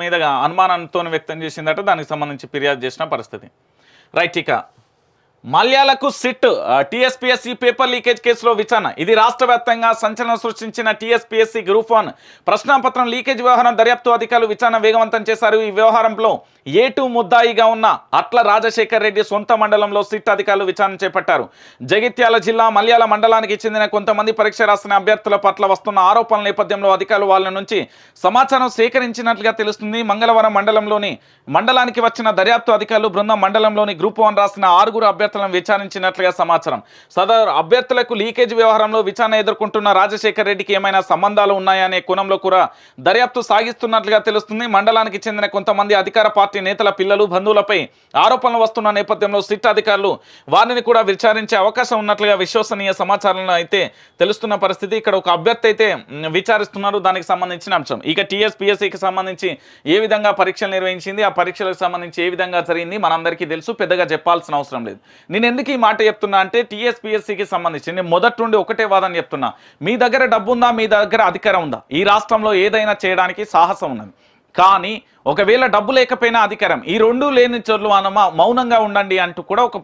మీదగా అనుమానంతో వ్యక్తం చేసిందట దానికి సంబంధించి ఫిర్యాదు చేసిన పరిస్థితి రైట్ ఇక మల్యాలకు సిట్ టీఎస్పీఎస్సీ పేపర్ లీకేజ్ కేసులో విచారణ ఇది రాష్ట్ర వ్యాప్తంగా సంచలనం సృష్టించిన టీఎస్పీఎస్సీ గ్రూప్ వన్ ప్రశ్నాపత్రం లీకేజ్ వ్యవహారం దర్యాప్తు అధికారులు విచారణ వేగవంతం చేశారు ఈ వ్యవహారంలో ఏటు ముద్దాయిగా ఉన్న అట్ల రాజశేఖర్ రెడ్డి సొంత మండలంలో సిట్ అధికారులు విచారణ చేపట్టారు జగిత్యాల జిల్లా మల్యాల మండలానికి చెందిన కొంతమంది పరీక్ష రాసిన అభ్యర్థుల పట్ల వస్తున్న ఆరోపణల నేపథ్యంలో అధికారులు వాళ్ళ నుంచి సమాచారం సేకరించినట్లుగా తెలుస్తుంది మంగళవారం మండలంలోని మండలానికి వచ్చిన దర్యాప్తు అధికారులు బృందం మండలంలోని గ్రూప్ వన్ రాసిన ఆరుగురు అభ్యర్థులు అభ్యర్థులను విచారించినట్లుగా సమాచారం సదరు అభ్యర్థులకు లీకేజ్ వ్యవహారంలో విచారణ ఎదుర్కొంటున్న రాజశేఖర్ రెడ్డికి ఏమైనా సంబంధాలు ఉన్నాయనే కోణంలో కూడా దర్యాప్తు సాగిస్తున్నట్లుగా తెలుస్తుంది మండలానికి చెందిన కొంతమంది అధికార పార్టీ నేతల పిల్లలు బంధువులపై ఆరోపణలు వస్తున్న నేపథ్యంలో సిట్ అధికారులు వారిని కూడా విచారించే అవకాశం ఉన్నట్లుగా విశ్వసనీయ సమాచారంలో అయితే తెలుస్తున్న పరిస్థితి ఇక్కడ ఒక అభ్యర్థి అయితే విచారిస్తున్నారు దానికి సంబంధించిన అంశం ఇక టీఎస్పీఎస్సీకి సంబంధించి ఏ విధంగా పరీక్షలు నిర్వహించింది ఆ పరీక్షలకు సంబంధించి ఏ విధంగా జరిగింది మనందరికీ తెలుసు పెద్దగా చెప్పాల్సిన అవసరం లేదు నేను ఎందుకు ఈ మాట చెప్తున్నా అంటే టీఎస్పిఎస్సికి సంబంధించి నేను మొదటి నుండి ఒకటే వాదన చెప్తున్నా మీ దగ్గర డబ్బు ఉందా మీ దగ్గర అధికారం ఉందా ఈ రాష్ట్రంలో ఏదైనా చేయడానికి సాహసం ఉన్నది కానీ ఒకవేళ డబ్బు లేకపోయినా అధికారం ఈ రెండు లేని చోట్ల మనం మౌనంగా ఉండండి అంటూ కూడా ఒక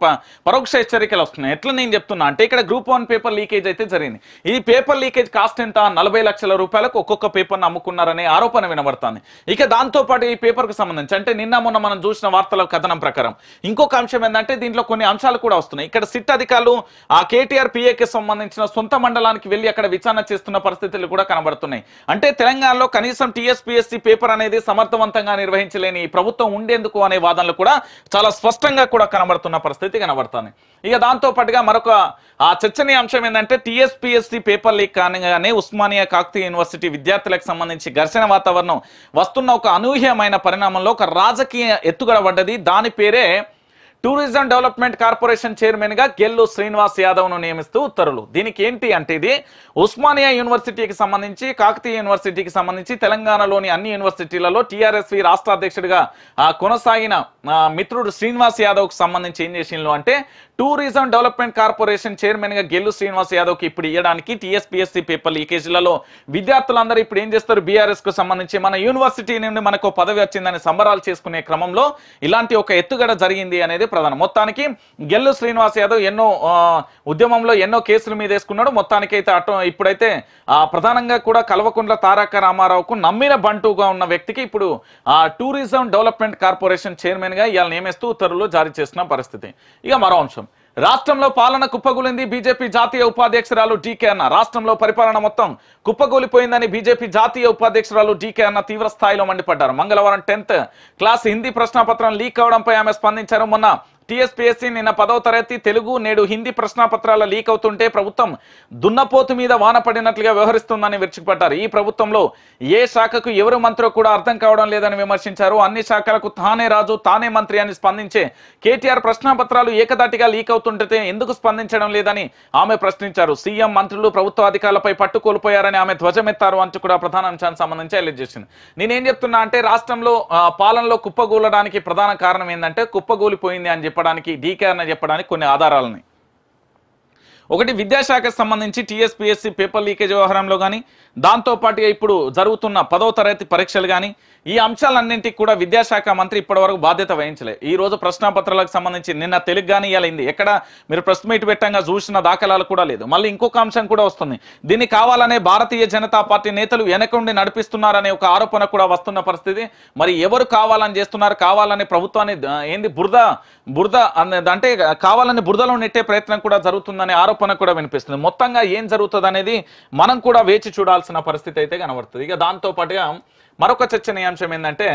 పరోక్ష హెచ్చరికలు వస్తున్నాయి ఎట్లా నేను చెప్తున్నా అంటే ఇక్కడ గ్రూప్ వన్ పేపర్ లీకేజ్ అయితే జరిగింది ఈ పేపర్ లీకేజ్ కాస్ట్ ఎంత నలభై లక్షల రూపాయలకు ఒక్కొక్క పేపర్ను అమ్ముకున్నారనే ఆరోపణ వినబడుతుంది ఇక దాంతో పాటు ఈ పేపర్కు సంబంధించి అంటే నిన్న మొన్న మనం చూసిన వార్తల కథనం ప్రకారం ఇంకొక అంశం ఏంటంటే దీంట్లో కొన్ని అంశాలు కూడా వస్తున్నాయి ఇక్కడ సిట్ అధికారులు ఆ కేటీఆర్ పిఏకి సంబంధించిన సొంత మండలానికి వెళ్ళి అక్కడ విచారణ చేస్తున్న పరిస్థితులు కూడా కనబడుతున్నాయి అంటే తెలంగాణలో కనీసం టీఎస్పీఎస్సీ పేపర్ అనేది సమర్థవంతంగా నిర్వహించలేని ప్రభుత్వం ఉండేందుకు అనే వాదనలు కూడా చాలా స్పష్టంగా కూడా కనబడుతున్న పరిస్థితి కనబడుతుంది ఇక దాంతో పాటుగా మరొక ఆ చర్చనీయాంశం ఏంటంటే టిఎస్పిఎస్సి పేపర్ లీక్ కారణంగానే ఉస్మానియా కాక్తి యూనివర్సిటీ విద్యార్థులకు సంబంధించి ఘర్షణ వాతావరణం వస్తున్న ఒక అనూహ్యమైన పరిణామంలో ఒక రాజకీయ ఎత్తుగడబడ్డది దాని పేరే టూరిజం డెవలప్మెంట్ కార్పొరేషన్ చైర్మన్ గా గెల్లు శ్రీనివాస్ యాదవ్ ను నియమిస్తూ ఉత్తర్వులు దీనికి ఏంటి అంటే ఇది ఉస్మానియా యూనివర్సిటీకి సంబంధించి కాకతీయ యూనివర్సిటీకి సంబంధించి తెలంగాణలోని అన్ని యూనివర్సిటీలలో టీఆర్ఎస్వి రాష్ట్ర అధ్యక్షుడిగా కొనసాగిన మిత్రుడు శ్రీనివాస్ యాదవ్కి సంబంధించి ఏం చేసిన అంటే టూరిజం డెవలప్మెంట్ కార్పొరేషన్ చైర్మన్గా గెల్లు శ్రీనివాస్ యాదవ్కి ఇప్పుడు ఇవ్వడానికి పేపర్లు పేపర్ లీకేజీలలో విద్యార్థులందరూ ఇప్పుడు ఏం చేస్తారు బీఆర్ఎస్కు సంబంధించి మన యూనివర్సిటీ నుండి మనకు పదవి వచ్చిందని సంబరాలు చేసుకునే క్రమంలో ఇలాంటి ఒక ఎత్తుగడ జరిగింది అనేది ప్రధానం మొత్తానికి గెల్లు శ్రీనివాస్ యాదవ్ ఎన్నో ఉద్యమంలో ఎన్నో కేసుల మీద వేసుకున్నాడు మొత్తానికి అయితే అటు ఇప్పుడైతే ప్రధానంగా కూడా కల్వకుండ్ల తారక రామారావుకు నమ్మిన బంటుగా ఉన్న వ్యక్తికి ఇప్పుడు టూరిజం డెవలప్మెంట్ కార్పొరేషన్ చైర్మన్ చైర్మన్గా ఇవాళ నియమిస్తూ ఉత్తర్వులు జారీ చేసిన పరిస్థితి ఇక మరో అంశం రాష్ట్రంలో పాలన కుప్పగూలింది బీజేపీ జాతీయ ఉపాధ్యక్షురాలు డీకే అన్న రాష్ట్రంలో పరిపాలన మొత్తం కుప్పగూలిపోయిందని బీజేపీ జాతీయ ఉపాధ్యక్షురాలు డీకే అన్న తీవ్ర స్థాయిలో మండిపడ్డారు మంగళవారం టెన్త్ క్లాస్ హిందీ ప్రశ్నపత్రం లీక్ అవడంపై ఆమె స్పందించారు మొన్న టీఎస్పీఎస్సీ నిన్న పదవ తరగతి తెలుగు నేడు హిందీ ప్రశ్నాపత్రాల లీక్ అవుతుంటే ప్రభుత్వం దున్నపోతు మీద వాన పడినట్లుగా వ్యవహరిస్తుందని విరుచుకుపడ్డారు ఈ ప్రభుత్వంలో ఏ శాఖకు ఎవరు మంత్రో కూడా అర్థం కావడం లేదని విమర్శించారు అన్ని శాఖలకు తానే రాజు తానే మంత్రి అని స్పందించే కేటీఆర్ ప్రశ్నాపత్రాలు ఏకదాటిగా లీక్ అవుతుంటే ఎందుకు స్పందించడం లేదని ఆమె ప్రశ్నించారు సీఎం మంత్రులు ప్రభుత్వ అధికారులపై పట్టు కోల్పోయారని ఆమె ధ్వజమెత్తారు అంటూ కూడా ప్రధాన అంశానికి సంబంధించి హైలైట్ చేసింది నేనేం చెప్తున్నా అంటే రాష్ట్రంలో పాలనలో కుప్పగూలడానికి ప్రధాన కారణం ఏంటంటే కుప్పగూలిపోయింది అని చెప్పడానికి అన్న చెప్పడానికి కొన్ని ఆధారాలున్నాయి ఒకటి విద్యాశాఖకు సంబంధించి టీఎస్పీఎస్సీ పేపర్ లీకేజ్ వ్యవహారంలో కానీ దాంతోపాటుగా ఇప్పుడు జరుగుతున్న పదో తరగతి పరీక్షలు కానీ ఈ అంశాలన్నింటికి కూడా విద్యాశాఖ మంత్రి ఇప్పటివరకు బాధ్యత వహించలే ఈ రోజు ప్రశ్నాపత్రాలకు సంబంధించి నిన్న తెలుగు కానీ ఇవ్వలైంది ఎక్కడ మీరు ప్రెస్ మీట్ పెట్టంగా చూసిన దాఖలాలు కూడా లేదు మళ్ళీ ఇంకొక అంశం కూడా వస్తుంది దీన్ని కావాలనే భారతీయ జనతా పార్టీ నేతలు వెనకుండి నడిపిస్తున్నారనే ఒక ఆరోపణ కూడా వస్తున్న పరిస్థితి మరి ఎవరు కావాలని చేస్తున్నారు కావాలని ప్రభుత్వాన్ని ఏంది బురద బురద అంటే కావాలని బురదలో నెట్టే ప్రయత్నం కూడా జరుగుతుందనే ఆరోపణ కూడా వినిపిస్తుంది మొత్తంగా ఏం జరుగుతుంది అనేది మనం కూడా వేచి చూడాలి చేయాల్సిన పరిస్థితి అయితే కనబడుతుంది ఇక దాంతో మరొక చర్చనీయాంశం ఏంటంటే